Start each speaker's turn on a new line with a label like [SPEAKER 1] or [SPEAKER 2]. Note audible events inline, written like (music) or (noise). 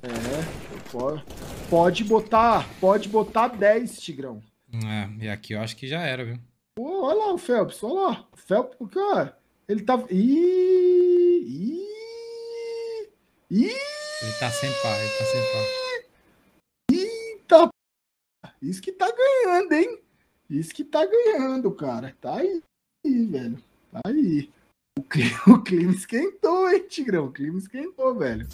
[SPEAKER 1] É,
[SPEAKER 2] pode, botar, pode botar 10, Tigrão.
[SPEAKER 1] É, e aqui eu acho que
[SPEAKER 3] já era, viu?
[SPEAKER 2] Pô, olha lá o Phelps, olha lá. O Phelps, cara, ele tá Ih!
[SPEAKER 4] Ih! Ih! Ele tá sem par, ele tá sem
[SPEAKER 5] par. Eita! Isso que tá ganhando, hein? Isso que tá ganhando, cara. Tá aí, velho. Tá aí. O clima, (laughs) o clima esquentou, hein, Tigrão? O clima esquentou, velho.